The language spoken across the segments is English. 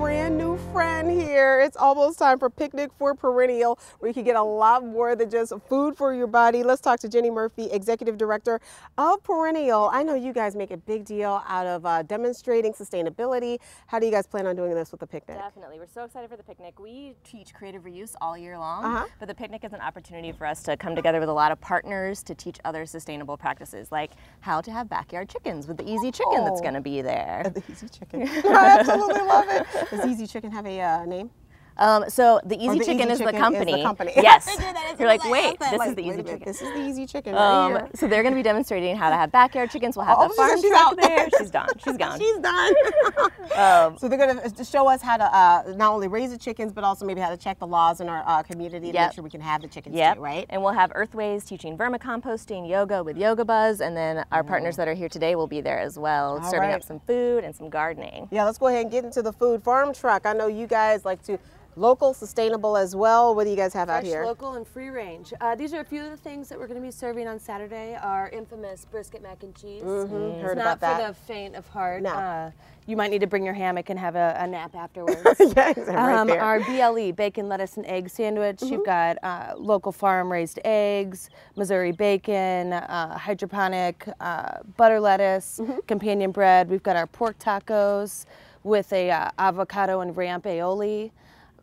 brand new friend here. It's almost time for Picnic for Perennial, where you can get a lot more than just food for your body. Let's talk to Jenny Murphy, Executive Director of Perennial. I know you guys make a big deal out of uh, demonstrating sustainability. How do you guys plan on doing this with the picnic? Definitely. We're so excited for the picnic. We teach creative reuse all year long, uh -huh. but the picnic is an opportunity for us to come together with a lot of partners to teach other sustainable practices, like how to have backyard chickens with the easy chicken oh. that's going to be there. The easy chicken. I absolutely love it. Does Easy Chicken have a uh, name? Um, so the Easy, the chicken, easy is, chicken the company. is the company. Yes. You're like, wait, this is the Easy Chicken. This is the Easy Chicken. Right um, so they're going to be demonstrating how to have backyard chickens. We'll have oh, the farm truck out there. She's done. She's gone. She's done. Um, um, so they're going uh, to show us how to uh, not only raise the chickens, but also maybe how to check the laws in our uh, community to yep. make sure we can have the chickens yep. too, right? And we'll have Earthways teaching vermicomposting, yoga with Yoga Buzz, and then our mm. partners that are here today will be there as well, All serving right. up some food and some gardening. Yeah, let's go ahead and get into the food farm truck. I know you guys like to local, sustainable as well. What do you guys have Fresh, out here? local, and free range. Uh, these are a few of the things that we're going to be serving on Saturday. Our infamous brisket mac and cheese. Mm -hmm. mm. Heard about that. Not for the faint of heart. No. Uh, you might need to bring your hammock and have a, a nap afterwards. Yes, right um, there. Our BLE bacon, lettuce, and egg sandwich. Mm -hmm. You've mm-hmm. got uh, local farm raised eggs, Missouri bacon, uh, hydroponic uh, butter lettuce, -hmm. companion bread. We've got our pork tacos with a uh, avocado and ramp aioli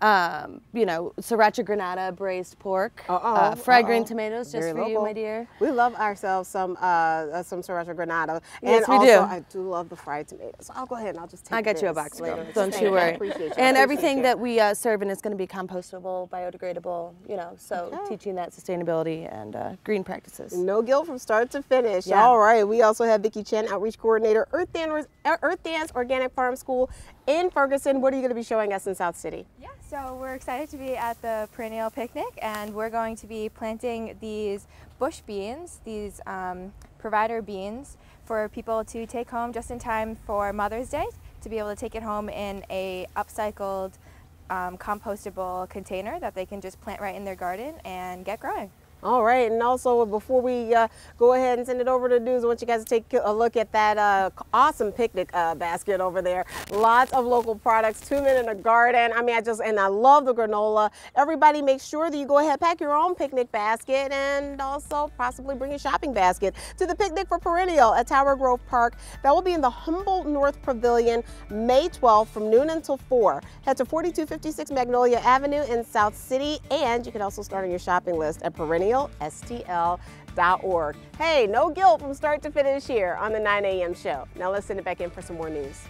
um, you know, sriracha granada braised pork, uh -oh, uh, fried uh -oh. green tomatoes just Very for local. you, my dear. We love ourselves some uh, uh, some sriracha granada, and yes, we also, do. I do love the fried tomatoes. So I'll go ahead and I'll just take. I get you a box, later. Don't you worry. You. And everything you. that we uh, serve in is going to be compostable, biodegradable. You know, so okay. teaching that sustainability and green practices. No guilt from start to finish. Yeah. All right. We also have Vicky Chen, outreach coordinator, Earth Dance, Earth Dance Organic Farm School, in Ferguson. What are you going to be showing us in South City? Yeah, so we're excited to be at the perennial picnic and we're going to be planting these bush beans, these um, provider beans for people to take home just in time for Mother's Day to be able to take it home in a upcycled um, compostable container that they can just plant right in their garden and get growing. All right, and also before we uh, go ahead and send it over to news, I want you guys to take a look at that uh, awesome picnic uh, basket over there. Lots of local products, two men in a garden. I mean, I just, and I love the granola. Everybody make sure that you go ahead, pack your own picnic basket and also possibly bring a shopping basket to the Picnic for Perennial at Tower Grove Park. That will be in the Humboldt North Pavilion, May 12th from noon until 4. Head to 4256 Magnolia Avenue in South City, and you can also start on your shopping list at Perennial neilstl.org. Hey, no guilt from start to finish here on the 9 a.m. show. Now let's send it back in for some more news.